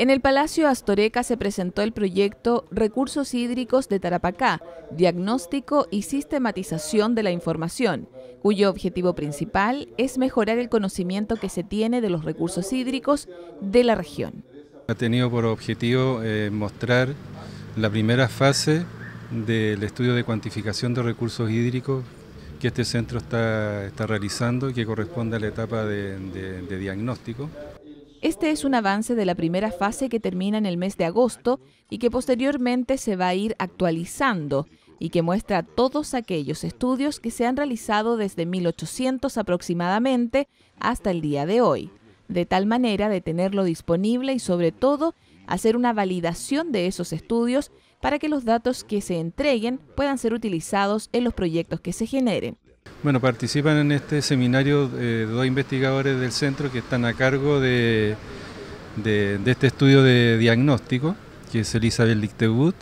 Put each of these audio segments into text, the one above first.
En el Palacio Astoreca se presentó el proyecto Recursos Hídricos de Tarapacá, Diagnóstico y Sistematización de la Información, cuyo objetivo principal es mejorar el conocimiento que se tiene de los recursos hídricos de la región. Ha tenido por objetivo eh, mostrar la primera fase del estudio de cuantificación de recursos hídricos que este centro está, realizando y que corresponde a la etapa de diagnóstico este es un avance de la primera fase que termina en el mes de agosto y que posteriormente se va a ir actualizando y que muestra todos aquellos estudios que se han realizado desde 1800 aproximadamente hasta el día de hoy, de tal manera de tenerlo disponible y sobre todo hacer una validación de esos estudios para que los datos que se entreguen puedan ser utilizados en los proyectos que se generen. Bueno, participan en este seminario eh, dos investigadores del centro que están a cargo de, este estudio de diagnóstico, que es Elizabeth Lichtegut,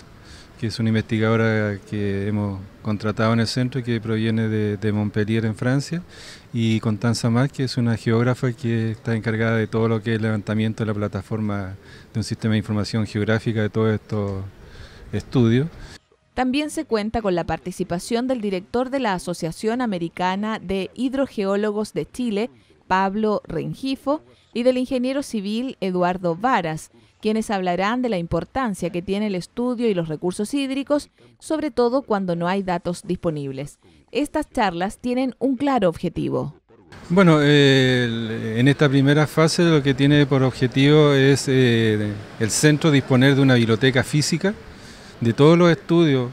que es una investigadora que hemos contratado en el centro y que proviene de, Montpellier en Francia, y Constanza Más, que es una geógrafa que está encargada de todo lo que es el levantamiento de la plataforma de un sistema de información geográfica de todos estos estudios. También se cuenta con la participación del director de la Asociación Americana de Hidrogeólogos de Chile, Pablo Rengifo, y del ingeniero civil Eduardo Varas, quienes hablarán de la importancia que tiene el estudio y los recursos hídricos, sobre todo cuando no hay datos disponibles. Estas charlas tienen un claro objetivo. Bueno, en esta primera fase lo que tiene por objetivo es eh, el centro disponer de una biblioteca física de todos los estudios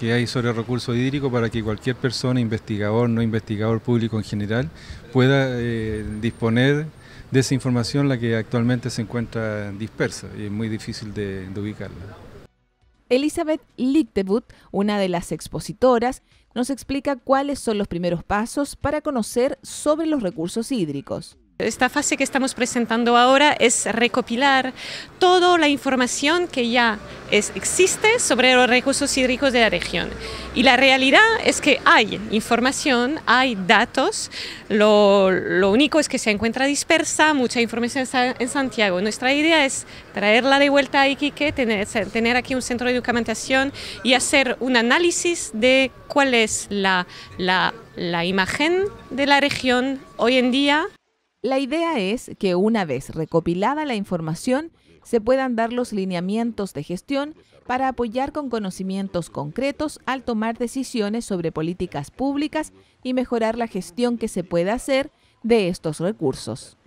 que hay sobre recursos hídricos para que cualquier persona, investigador, no investigador público en general, pueda eh, disponer de esa información la que actualmente se encuentra dispersa y es muy difícil de, de ubicarla. Elizabeth Lichtebut, una de las expositoras, nos explica cuáles son los primeros pasos para conocer sobre los recursos hídricos. Esta fase que estamos presentando ahora es recopilar toda la información que ya existe sobre los recursos hídricos de la región. Y la realidad es que hay información, hay datos, lo, único es que se encuentra dispersa mucha información en Santiago. Nuestra idea es traerla de vuelta a Iquique, tener, tener aquí un centro de documentación y hacer un análisis de cuál es la, la imagen de la región hoy en día. La idea es que una vez recopilada la información, se puedan dar los lineamientos de gestión para apoyar con conocimientos concretos al tomar decisiones sobre políticas públicas y mejorar la gestión que se pueda hacer de estos recursos.